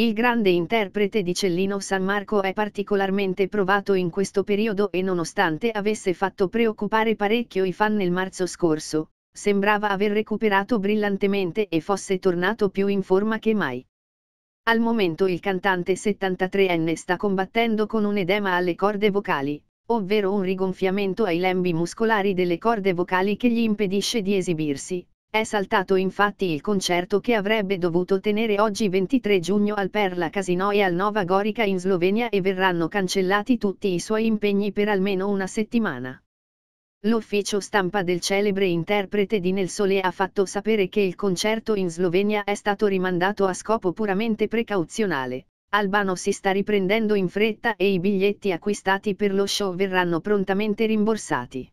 Il grande interprete di Cellino San Marco è particolarmente provato in questo periodo e nonostante avesse fatto preoccupare parecchio i fan nel marzo scorso, sembrava aver recuperato brillantemente e fosse tornato più in forma che mai. Al momento il cantante 73enne sta combattendo con un edema alle corde vocali, ovvero un rigonfiamento ai lembi muscolari delle corde vocali che gli impedisce di esibirsi, è saltato infatti il concerto che avrebbe dovuto tenere oggi 23 giugno al Perla Casino e al Nova Gorica in Slovenia e verranno cancellati tutti i suoi impegni per almeno una settimana. L'ufficio stampa del celebre interprete di Nel Sole ha fatto sapere che il concerto in Slovenia è stato rimandato a scopo puramente precauzionale. Albano si sta riprendendo in fretta e i biglietti acquistati per lo show verranno prontamente rimborsati.